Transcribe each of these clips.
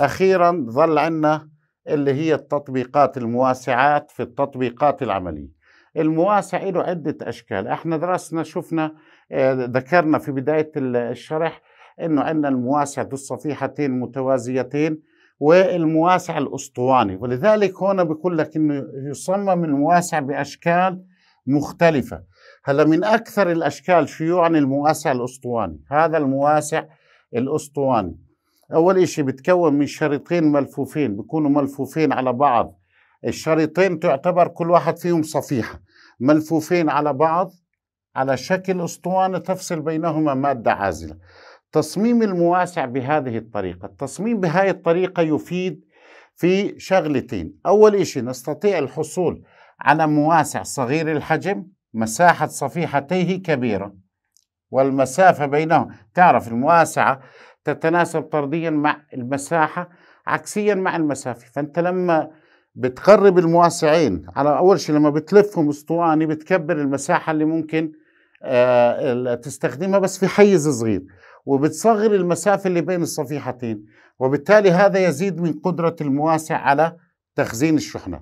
أخيرا ظل عندنا اللي هي التطبيقات المواسعات في التطبيقات العملية المواسع له عدة أشكال احنا درسنا شفنا آه، ذكرنا في بداية الشرح أنه عندنا المواسع ذو الصفيحتين متوازيتين والمواسع الأسطواني ولذلك هنا بقول لك أنه يصمم المواسع بأشكال مختلفة هلا من أكثر الأشكال شيوعا يعني المواسع الأسطواني هذا المواسع الأسطواني اول اشي بتكون من شريطين ملفوفين بيكونوا ملفوفين على بعض الشريطين تعتبر كل واحد فيهم صفيحة ملفوفين على بعض على شكل اسطوانة تفصل بينهما مادة عازلة تصميم المواسع بهذه الطريقة التصميم بهذه الطريقة يفيد في شغلتين أول شيء نستطيع الحصول على مواسع صغير الحجم مساحة صفيحتيه كبيرة والمسافة بينهم تعرف المواسعة تتناسب طرديا مع المساحة عكسيا مع المسافة فأنت لما بتقرب المواسعين على أول شيء لما بتلفهم اسطواني بتكبر المساحة اللي ممكن آه، تستخدمها بس في حيز صغير وبتصغر المسافة اللي بين الصفيحتين وبالتالي هذا يزيد من قدرة المواسع على تخزين الشحنة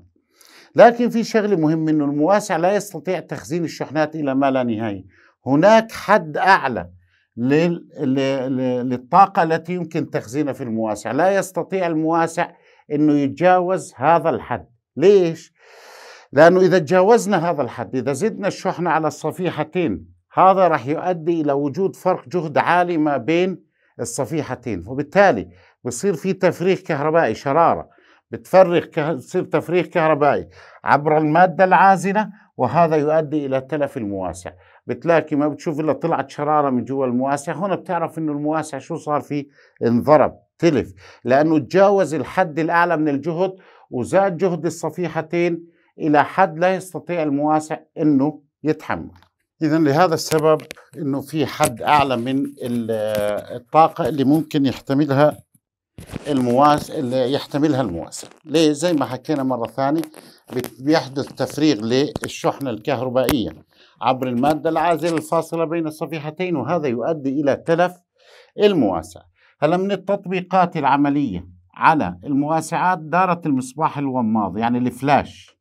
لكن في شغلة مهمة أنه المواسع لا يستطيع تخزين الشحنات إلى ما لا نهاية هناك حد أعلى للطاقة التي يمكن تخزينها في المواسع لا يستطيع المواسع أنه يتجاوز هذا الحد ليش؟ لأنه إذا تجاوزنا هذا الحد إذا زدنا الشحنة على الصفيحتين هذا راح يؤدي إلى وجود فرق جهد عالي ما بين الصفيحتين وبالتالي بصير في تفريغ كهربائي شرارة بتفرغ تصير تفريغ كهربائي عبر المادة العازلة وهذا يؤدي إلى تلف المواسع بتلاقي ما بتشوف الا طلعت شراره من جوا المواسع هون بتعرف انه المواسع شو صار فيه انضرب تلف لانه تجاوز الحد الاعلى من الجهد وزاد جهد الصفيحتين الى حد لا يستطيع المواسع انه يتحمل اذا لهذا السبب انه في حد اعلى من الطاقه اللي ممكن يحتملها المواس اللي يحتملها المواسع ليه زي ما حكينا مره ثانيه بيحدث تفريغ للشحنه الكهربائيه عبر المادة العازلة الفاصلة بين الصفيحتين وهذا يؤدي إلى تلف المواسع هلا من التطبيقات العملية على المواسعات دارة المصباح الوماض يعني الفلاش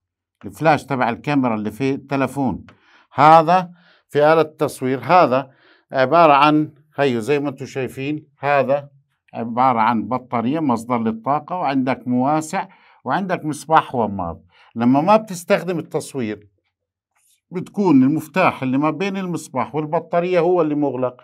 الفلاش تبع الكاميرا اللي في التلفون هذا في آلة التصوير هذا عبارة عن هيو زي ما انتم شايفين هذا عبارة عن بطارية مصدر للطاقة وعندك مواسع وعندك مصباح وماض لما ما بتستخدم التصوير بتكون المفتاح اللي ما بين المصباح والبطارية هو اللي مغلق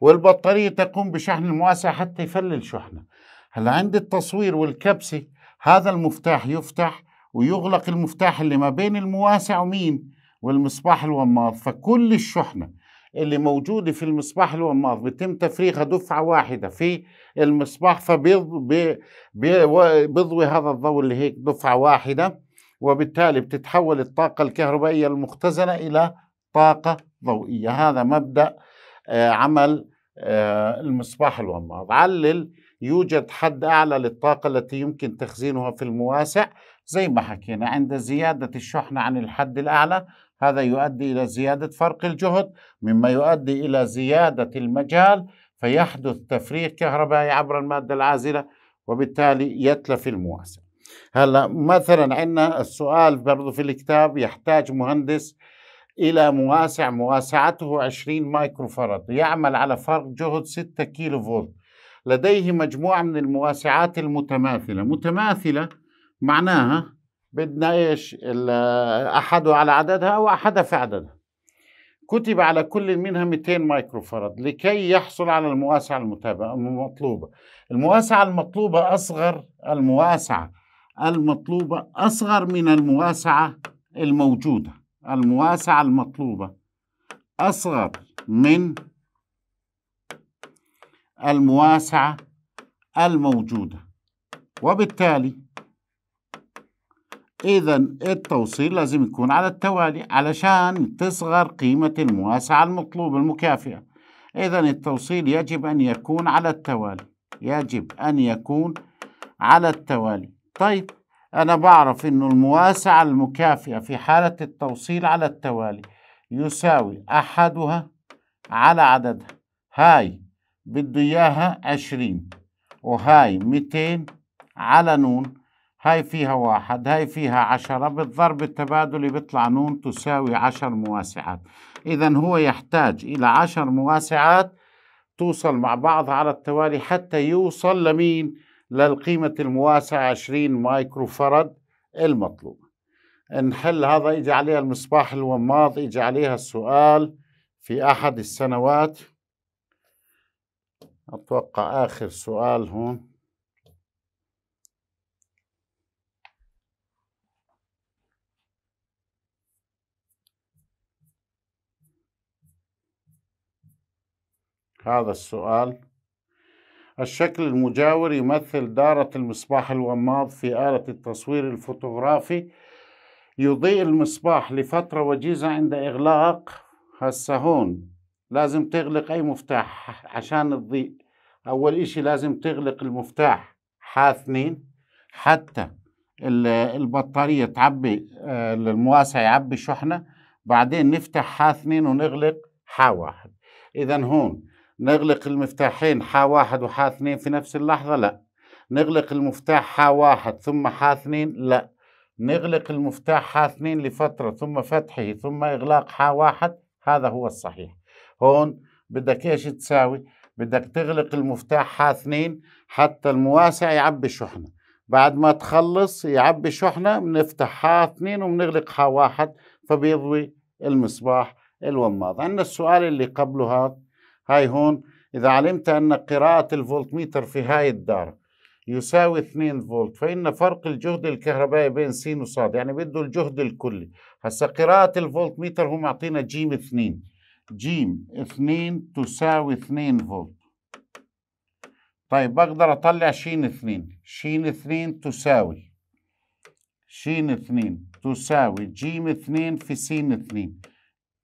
والبطارية تقوم بشحن المواسع حتى يفلل شحنه هلا عند التصوير والكبسة هذا المفتاح يفتح ويغلق المفتاح اللي ما بين المواسع ومين والمصباح الوماض فكل الشحنة اللي موجودة في المصباح الوماض بتم تفريغها دفعة واحدة في المصباح فبيضوي هذا الضوء اللي هيك دفعة واحدة وبالتالي بتتحول الطاقة الكهربائية المختزنة إلى طاقة ضوئية هذا مبدأ آه، عمل آه، المصباح الوماض علل يوجد حد أعلى للطاقة التي يمكن تخزينها في المواسع زي ما حكينا عند زيادة الشحنة عن الحد الأعلى هذا يؤدي إلى زيادة فرق الجهد مما يؤدي إلى زيادة المجال فيحدث تفريغ كهربائي عبر المادة العازلة وبالتالي يتلف المواسع هلا مثلا عندنا السؤال برضه في الكتاب يحتاج مهندس إلى مواسع مواسعته 20 مايكرو فرد يعمل على فرق جهد 6 كيلو فولت لديه مجموعة من المواسعات المتماثلة متماثلة معناها بدنا إيش آه، أحدها على عددها أو أحدها في عددها كتب على كل منها 200 مايكرو فرد لكي يحصل على المواسعة المطلوبة المواسعة المطلوبة أصغر المواسعة المطلوبة أصغر من المواسعة الموجودة المواسعة المطلوبة أصغر من المواسعة الموجودة وبالتالي إذا التوصيل لازم يكون على التوالي علشان تصغر قيمة المواسعة المطلوبة المكافئة إذا التوصيل يجب أن يكون على التوالي يجب أن يكون على التوالي طيب أنا بعرف إنه المواسعة المكافئة في حالة التوصيل على التوالي يساوي أحدها على عددها هاي بده إياها عشرين وهاي ميتين على نون هاي فيها واحد هاي فيها عشرة بالضرب التبادلي بيطلع نون تساوي عشر مواسعات إذا هو يحتاج إلى عشر مواسعات توصل مع بعضها على التوالي حتى يوصل لمين؟ للقيمة المواسعة 20 مايكرو فرد المطلوبة نحل هذا يجي عليها المصباح الوماض يجي عليها السؤال في أحد السنوات أتوقع آخر سؤال هون هذا السؤال الشكل المجاور يمثل دارة المصباح الوماض في آلة التصوير الفوتوغرافي يضيء المصباح لفترة وجيزة عند إغلاق هسه هون لازم تغلق أي مفتاح عشان تضيء أول إشي لازم تغلق المفتاح ح اثنين حتى البطارية تعبي آه، المواسع يعبي شحنة بعدين نفتح ح اثنين ونغلق حا واحد إذا هون نغلق المفتاحين حا واحد وحا اثنين في نفس اللحظة لا نغلق المفتاح حا واحد ثم حا اثنين لا نغلق المفتاح حا اثنين لفترة ثم فتحه ثم إغلاق حا واحد هذا هو الصحيح هون بدك ايش تساوي بدك تغلق المفتاح حا اثنين حتى المواسع يعبي شحنة بعد ما تخلص يعبي شحنة بنفتح حا اثنين وبنغلق حا واحد فبيضوي المصباح الوماض عندنا السؤال اللي قبله هذا هاي هون إذا علمت أن قراءة الفولتميتر في هاي الدارة يساوي 2 فولت فإن فرق الجهد الكهربائي بين س وص يعني بده الجهد الكلي هسا قراءة الفولتميتر هو معطينا جيم 2 جيم 2 تساوي 2 فولت طيب بقدر أطلع شين 2 شين 2 تساوي شين 2 تساوي جيم 2 في س 2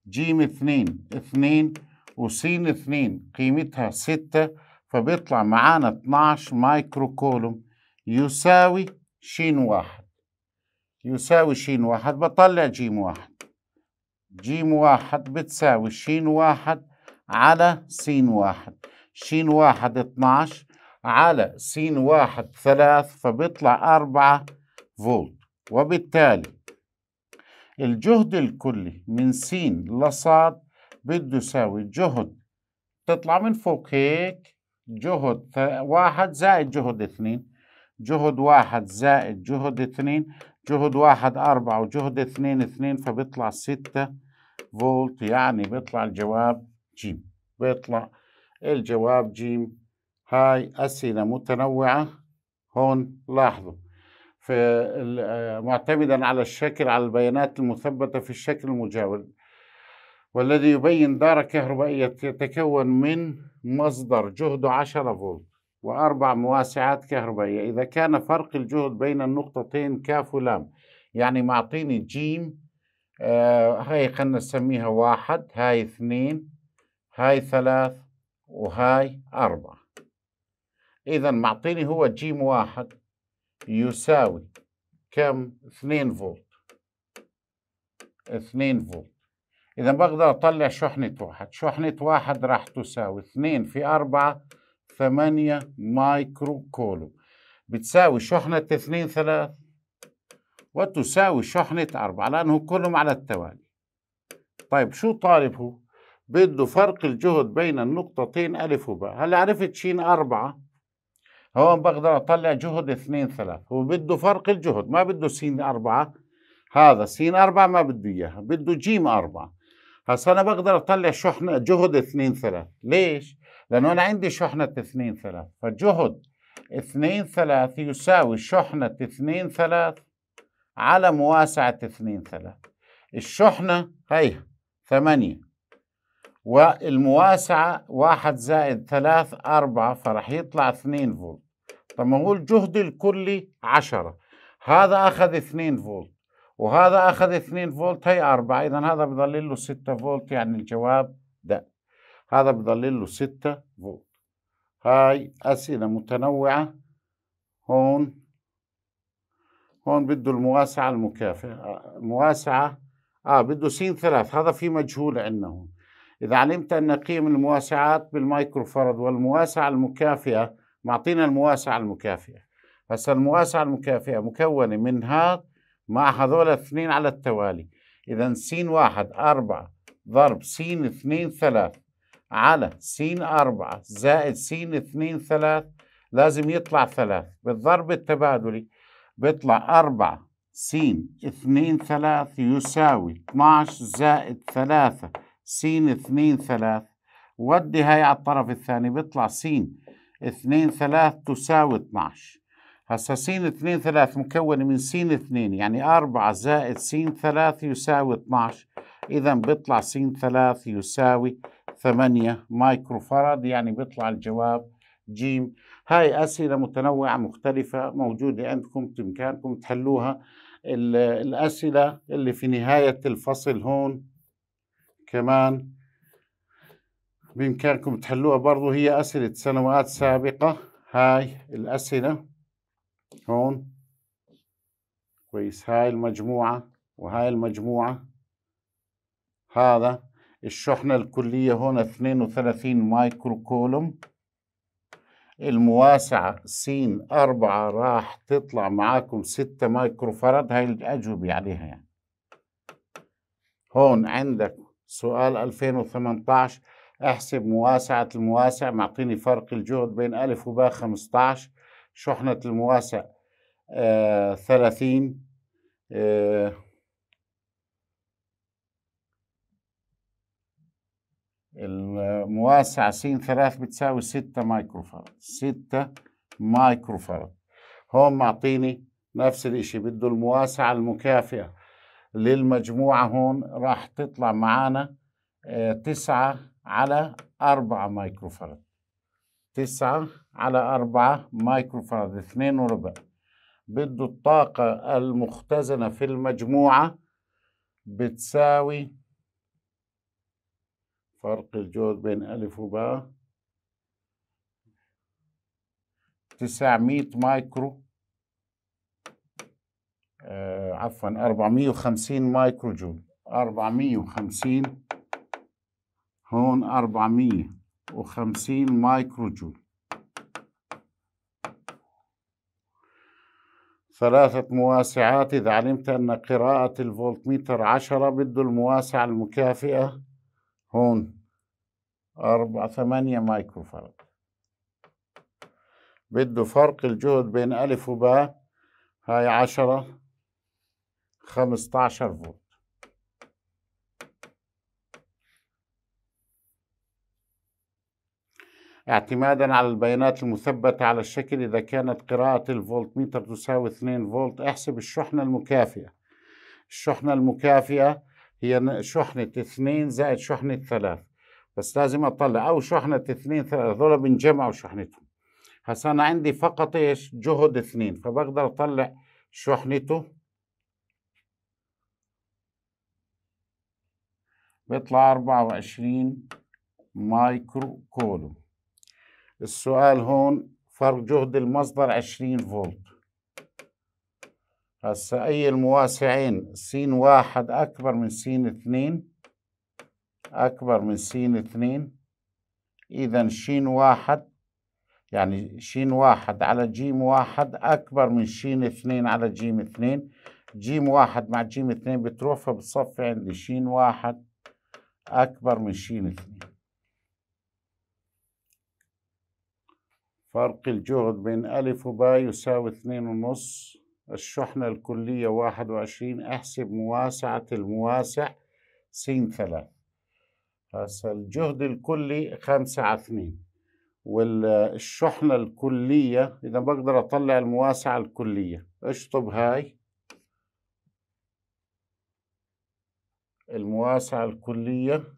جيم 2 2 وسين اثنين قيمتها ستة فبيطلع معانا اتناش مايكرو كولوم يساوي شين واحد يساوي شين واحد بطلع جيم واحد جيم واحد بتساوي شين واحد على سين واحد شين واحد اتناش على سين واحد ثلاث فبيطلع أربعة فولت وبالتالي الجهد الكلي من سين لصاد بده يساوي جهد تطلع من فوق هيك جهد واحد زائد جهد اثنين جهد واحد زائد جهد اثنين جهد واحد أربعة وجهد اثنين اثنين فبيطلع ستة فولت يعني بيطلع الجواب جيم بيطلع الجواب جيم هاي أسئلة متنوعة هون لاحظوا آه، معتمدا على الشكل على البيانات المثبتة في الشكل المجاور والذي يبين دارة كهربائية تتكون من مصدر جهده 10 فولت وأربع مواسعات كهربائية إذا كان فرق الجهد بين النقطتين كاف ولام يعني معطيني جيم آه هاي خلنا نسميها واحد هاي اثنين هاي ثلاث وهاي أربعة إذا معطيني هو جيم واحد يساوي كم اثنين فولت اثنين فولت إذا بقدر أطلع شحنة واحد شحنة واحد راح تساوي 2 في 4 8 مايكرو كولوم بتساوي شحنة 2 3 وتساوي شحنة 4 لأنه كلهم على التوالي طيب شو طالب هو؟ بده فرق الجهد بين النقطتين ألف وباء هلا عرفت شين أربعة هون بقدر أطلع جهد اثنين ثلاث هو بده فرق الجهد ما بده سين أربعة هذا سين أربعة ما بده إياها بده جيم أربعة هسه انا بقدر اطلع شحنه جهد 2 3 ليش؟ لانه انا عندي شحنه 2 3 فجهد 2 3 يساوي شحنه 2 3 على مواسعه 2 3 الشحنه هي 8 والمواسعه 1 زائد 3 4 فراح يطلع 2 فولت طب ما هو الجهد الكلي 10 هذا اخذ 2 فولت وهذا اخذ 2 فولت هي 4 اذا هذا بضل له 6 فولت يعني الجواب د هذا بضل له 6 فولت هاي اسئله متنوعه هون هون بده المواسعه المكافئه المواسعه اه بده س ثلاث هذا في مجهول عندنا هون اذا علمت ان قيم المواسعات بالمايكرو فرد والمواسعه المكافئه معطينا المواسعه المكافئه هسا المواسعه المكافئه مكونه من هذا مع هذول الاثنين على التوالي إذا س واحد أربعة ضرب س اثنين ثلاث على س أربعة زائد س اثنين ثلاث لازم يطلع ثلاث بالضرب التبادلي بيطلع أربعة س اثنين ثلاث يساوي 12 زائد ثلاثة س اثنين ثلاث ودي هاي على الطرف الثاني بيطلع س اثنين ثلاث تساوي 12 هسا س 2 3 مكون من س 2 يعني 4 زائد س 3 يساوي 12 إذا بيطلع س 3 يساوي 8 مايكرو فرد يعني بيطلع الجواب جيم هاي أسئلة متنوعة مختلفة موجودة عندكم بإمكانكم تحلوها الأسئلة اللي في نهاية الفصل هون كمان بإمكانكم تحلوها برضو هي أسئلة سنوات سابقة هاي الأسئلة هون كويس هاي المجموعة وهاي المجموعة هذا الشحنة الكلية هون 32 مايكرو كولوم المواسعة س أربعة راح تطلع معاكم 6 مايكرو فرد هاي الأجوبة عليها يعني هون عندك سؤال 2018 احسب مواسعة المواسع معطيني فرق الجهد بين ألف وباء 15 شحنة المواسع آه، ثلاثين آه، المواسعة س ثلاث بتساوي ستة مايكروفارد ستة مايكروفارد هون معطيني نفس الاشي بده المواسعة المكافئة للمجموعة هون راح تطلع معانا آه، تسعة على أربعة مايكروفارد تسعة على أربعة مايكروفارد اثنين وربع بده الطاقة المختزنة في المجموعة بتساوي فرق الجهد بين ألف وباء 900 مايكرو آه عفوا 450 مايكرو جول 450 هون 450 مايكرو جول ثلاثة مواسعات إذا علمت أن قراءة الفولت ميتر عشرة بده المواسعة المكافئة هون أربعة ثمانية مايكرو فرق بده فرق الجهد بين ألف وباء هاي عشرة خمسة عشر فولت اعتمادا على البيانات المثبتة على الشكل إذا كانت قراءة الفولت متر تساوي 2 فولت احسب الشحنة المكافئة الشحنة المكافئة هي شحنة 2 زائد شحنة 3 بس لازم أطلع أو شحنة 2 3 هذول بنجمعوا شحنتهم هسا أنا عندي فقط إيش جهد 2 فبقدر أطلع شحنته بيطلع 24 مايكرو كولوم السؤال هون فرق جهد المصدر 20 فولت هسا أي المواسعين س واحد أكبر من س اثنين أكبر من س اثنين إذا ش واحد يعني ش واحد على ج واحد أكبر من ش اثنين على ج اثنين ج واحد مع ج اثنين بتروح فبتصفي عندي ش واحد أكبر من ش اثنين فرق الجهد بين ألف وباء يساوي اثنين ونص الشحنة الكلية واحد وعشرين أحسب مواسعة المواسع سين ثلاث هسا الجهد الكلي خمسة على اثنين والشحنة الكلية إذا بقدر أطلع المواسعة الكلية أشطب هاي المواسعة الكلية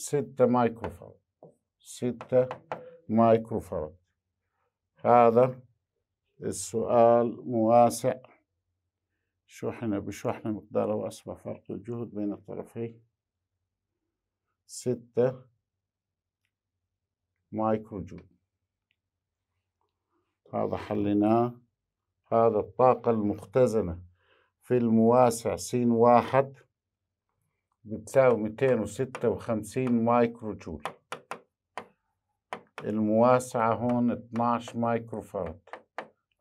6 مايكروفارد مايكرو مايكروفارد هذا السؤال مواسع شحنة بشحن مقداره وأصبح فرق الجهد بين الطرفين ستة مايكرو جول هذا حليناه هذا الطاقة المختزنة في المواسع س واحد بتساوي 256 مايكرو جول المواسعة هون 12 مايكرو فرد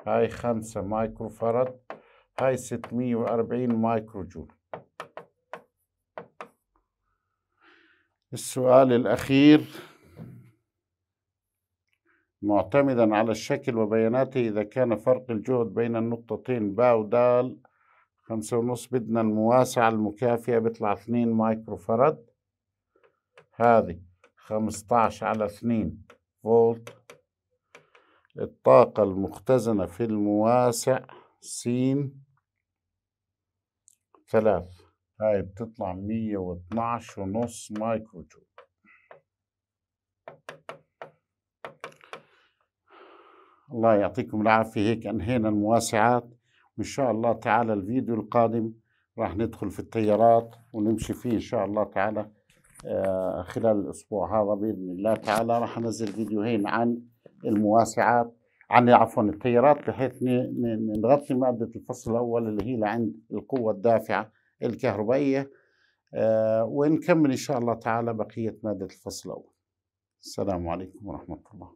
هاي 5 مايكرو فرد هاي 640 مايكرو جول السؤال الأخير معتمدا على الشكل وبياناته إذا كان فرق الجهد بين النقطتين باء ودال خمسة ونص بدنا المواسعة المكافية بيطلع اثنين مايكرو فرد هذه خمستاش على اثنين فولت الطاقة المختزنة في المواسع سين ثلاث هاي بتطلع مية واتناش ونص مايكرو جول الله يعطيكم العافية هيك أنهينا المواسعات وإن شاء الله تعالى الفيديو القادم راح ندخل في التيارات ونمشي فيه إن شاء الله تعالى آه، خلال الأسبوع هذا بإذن الله تعالى راح أنزل فيديوهين عن المواسعات عن عفوا التيارات بحيث نغطي مادة الفصل الأول اللي هي لعند القوة الدافعة الكهربائية آه، ونكمل إن شاء الله تعالى بقية مادة الفصل الأول السلام عليكم ورحمة الله